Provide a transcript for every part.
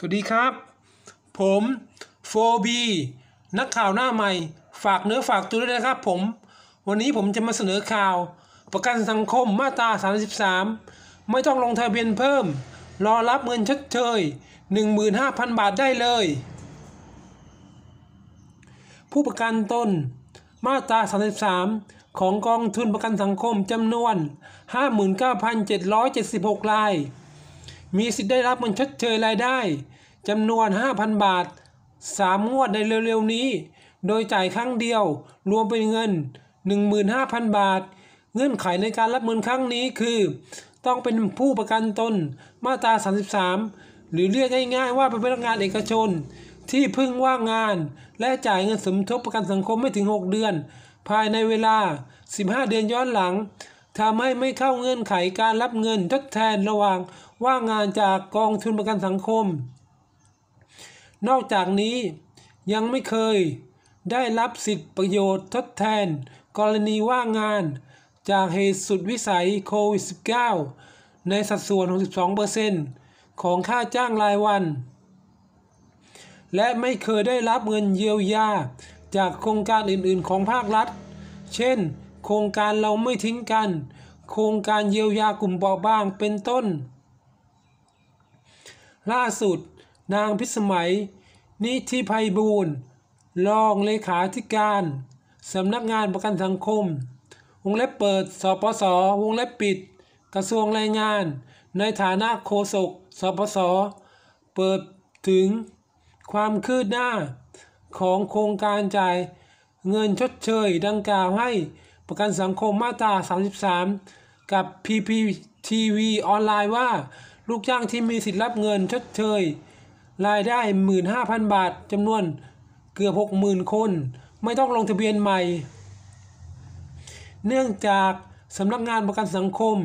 สวัสดีครับ ผมโฟบีนักข่าวหน้าใหม่ฝากเนื้อฝากตัวด้วยนะครับผม วันนี้ผมจะมาเสนอข่าว ประกันสังคมมาตรา33 ไม่ต้องลงทะเบียนเพิ่ม รอรับเงินชดเชย15,000 บาทได้เลย ผู้ประกันตนมาตรา33 ของกองทุนประกันสังคมจำนวน 59,776รายมีสิทธิ์ได้รับเงินชดเชยรายได้จำนวน 5,000 บาท3งวดในเร็วๆ นี้โดยจ่ายครั้งเดียวรวมเป็นเงิน 15,000บาท เงื่อนไขในการรับเงินครั้งนี้คือ ต้องเป็นผู้ประกันตนมาตรา33 หรือเรียกง่ายๆ ว่าเป็นพนักงานเอกชน ที่เพิ่งว่างงานและจ่ายเงินสมทบประกันสังคมไม่ถึง 6 เดือน ภายในเวลา 15 เดือนย้อนหลังทำให้ไม่เข้าเงื่อนไขการรับเงินทดแทนระหว่างว่างงานจากกองทุนประกันสังคม นอกจากนี้ยังไม่เคยได้รับสิทธิประโยชน์ทดแทนกรณีว่างงานจากเหตุสุดวิสัยโควิด -19 ในสัดส่วน62%ของค่าจ้างรายวัน และไม่เคยได้รับเงินเยียวยาจากโครงการอื่นๆ ของภาครัฐ เช่นโครงการเราไม่ทิ้งกัน โครงการเยียวยากลุ่มเบาบางเป็นต้น ล่าสุดนางพิสมัย นิธิภัยบูรณ์รองเลขาธิการ สำนักงานประกันสังคม วงเล็บเปิด สปส วงเล็บปิด กระทรวงแรงงานในฐานะโฆษกสปส เปิดถึงความคืบหน้าของโครงการจ่ายเงินชดเชยดังกล่าวให้ประกันสังคมมาตรา33 กับ PPTV ออนไลน์ว่า ลูกจ้างที่มีสิทธิ์รับเงินชดเชยรายได้ 15,000 บาทจำนวนเกือบ60,000 คน ไม่ต้องลงทะเบียนใหม่ เนื่องจากสำนักงานประกันสังคม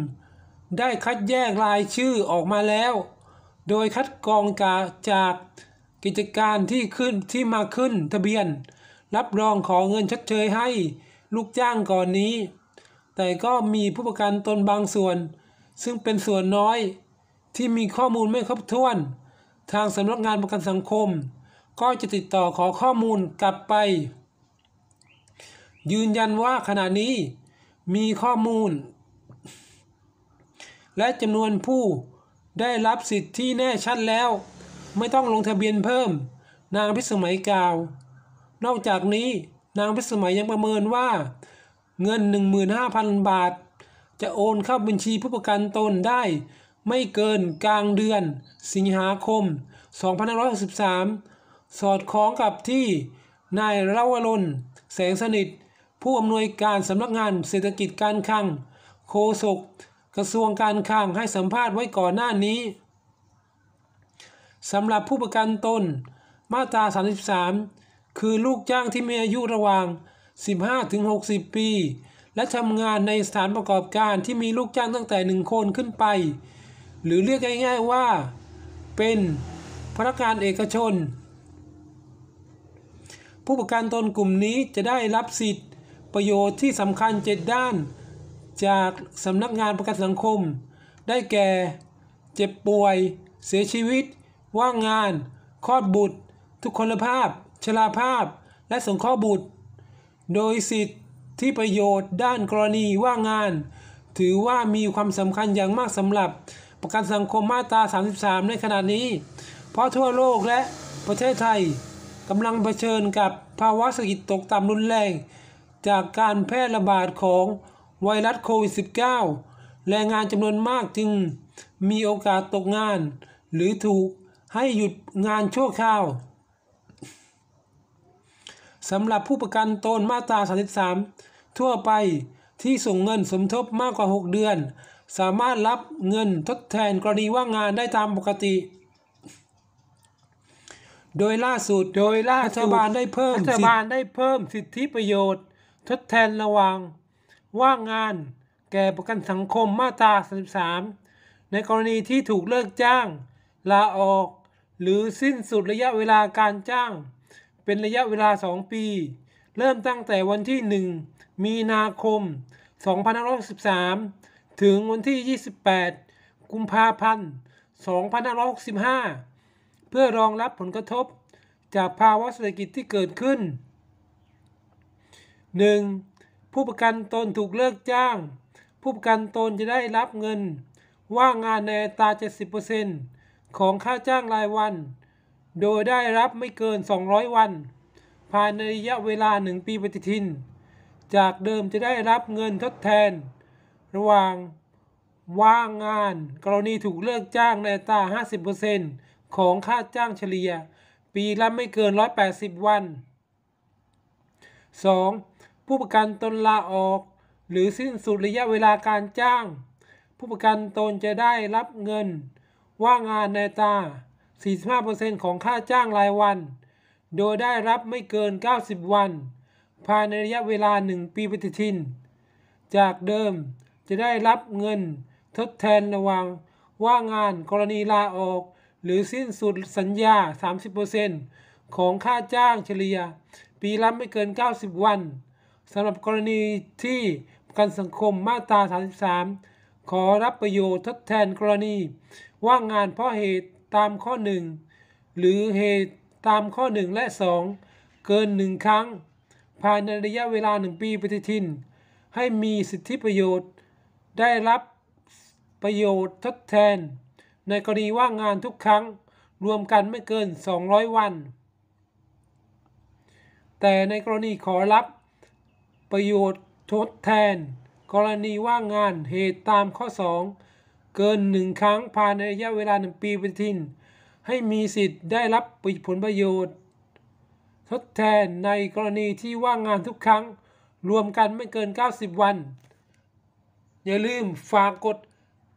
ได้คัดแยกรายชื่อออกมาแล้ว โดยคัดกรองกาจากกิจการที่ขึ้นที่มาขึ้นทะเบียนรับรองขอเงินชดเชยให้ลูกจ้างก่อนนี้ แต่ก็มีผู้ประกันตนบางส่วน ซึ่งเป็นส่วนน้อยที่มีข้อมูลไม่ครบถ้วน ทางสำนักงานประกันสังคม ก็จะติดต่อขอข้อมูลกลับไป ยืนยันว่าขณะนี้มีข้อมูล และจำนวนผู้ได้รับสิทธิ์ที่แน่ชัดแล้ว ไม่ต้องลงทะเบียนเพิ่มนางพิสมัยกล่าว นอกจากนี้นางพิสมัยยังประเมินว่าเงิน 15,000 บาท จะโอนเข้าบัญชีผู้ประกันตนได้ไม่เกินกลางเดือนสิงหาคม2563 สอดคล้องกับที่นายราวรนแสงสนิท ผู้อำนวยการสำนักงานเศรษฐกิจการคลังโคศกกระทรวงการคลังให้สัมภาษณ์ไว้ก่อนหน้านี้สำหรับผู้ประกันตนมาตรา33คือลูกจ้างที่มีอายุระหว่าง 15-60 ปี และทำงานในสถานประกอบการที่มีลูกจ้างตั้งแต่ 1 คนขึ้นไป หรือเรียกง่าย ๆว่า เป็นพนักงานเอกชน ผู้ประกันตนกลุ่มนี้จะได้รับสิทธิประโยชน์ที่สำคัญ 7 ด้าน จากสำนักงานประกันสังคม ได้แก่เจ็บป่วย เสียชีวิต ว่างงานคลอดบุตร ทุกคนภาพชราภาพและสงเคราะห์บุตร โดยสิทธิที่ประโยชน์ด้านกรณีว่างงาน ถือว่ามีความสำคัญอย่างมากสำหรับประกันสังคมมาตรา33 ในขณะนี้ เพราะทั่วโลกและประเทศไทยกำลังเผชิญกับภาวะเศรษฐกิจตกต่ำรุนแรง จากการแพร่ระบาดของไวรัสโควิด -19 แรงงานจำนวนมากจึงมีโอกาสตกงานหรือถูกให้หยุดงานชั่วคราวสำหรับผู้ประกันตนมาตรา33ทั่วไปที่ส่งเงินสมทบมากกว่า 6 เดือน สามารถรับเงินทดแทนกรณีว่างงานได้ตามปกติ โดยล่าสุดโดยล่ารัฐบาลได้เพิ่มรัฐบาลได้เพิ่มสิทธิประโยชน์ ทดแทนระหว่าง ว่างงานแก่ประกันสังคมมาตรา33ในกรณีที่ถูกเลิกจ้าง ลาออก หรือสิ้นสุดระยะเวลาการจ้างเป็นระยะเวลา 2 ปี เริ่มตั้งแต่วันที่ 1 มีนาคม2563ถึงวันที่ 28 กุมภาพันธ์2565 เพื่อรองรับผลกระทบจากภาวะเศรษฐกิจที่เกิดขึ้น 1. ผู้ประกันตนถูกเลิกจ้าง ผู้ประกันตนจะได้รับเงินว่างงานในตา70%ของค่าจ้างรายวันโดยได้รับไม่เกิน 200 วัน ภายในระยะเวลา 1 ปีปฏิทิน จากเดิมจะได้รับเงินทดแทน ระหว่าง ว่างงาน กรณีถูกเลิก จ้างในตา 50%ของค่าจ้างเฉลี่ยปีละไม่เกิน 180 วัน 2. ผู้ประกันตนลาออก หรือสิ้นสุดระยะเวลาการจ้าง ผู้ประกันตนจะได้รับเงิน ว่างงานในตา45%ของค่าจ้างรายวัน โดยได้รับไม่เกิน 90 วัน ภายในระยะเวลา1ปี ปฏิทิน จากเดิมจะได้รับเงินทดแทนระหว่างว่าง งานกรณีลาออก หรือสิ้นสุดสัญญา 30%ของค่าจ้างเฉลี่ย ปีละไม่เกิน 90 วัน สำหรับกรณีที่ประกันสังคมมาตรา33 ขอรับประโยชน์ทดแทนกรณีว่างงานเพราะเหตุตามข้อ 1 หรือเหตุตามข้อ 1 และ2 เกิน 1 ครั้ง ภายในระยะเวลา1ปีปฏิทิน ให้มีสิทธิประโยชน์ ได้รับประโยชน์ทดแทน ในกรณีว่างงานทุกครั้งรวมกันไม่เกิน 200 วัน แต่ในกรณีขอรับ ประโยชน์ทดแทน กรณีว่างงานเหตุตามข้อ2เกินหนึ่งครั้งภายใน ระยะเวลาหนึ่งปีปฏิทิน ให้มีสิทธิ์ได้รับผลประโยชน์ ทดแทนในกรณีที่ว่าง งานทุกครั้งรวมกันไม่เกิน 90 วัน อย่าลืม ฝาก กด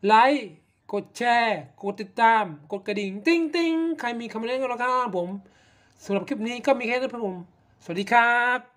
ไลค์ กดแชร์ กดติดตาม กด กระดิ่ง ติ้งติ้งใครมีคำแนะนำก็รอบข้างผมสำหรับคลิปนี้ก็มีแค่นั้นครับผมสวัสดีครับ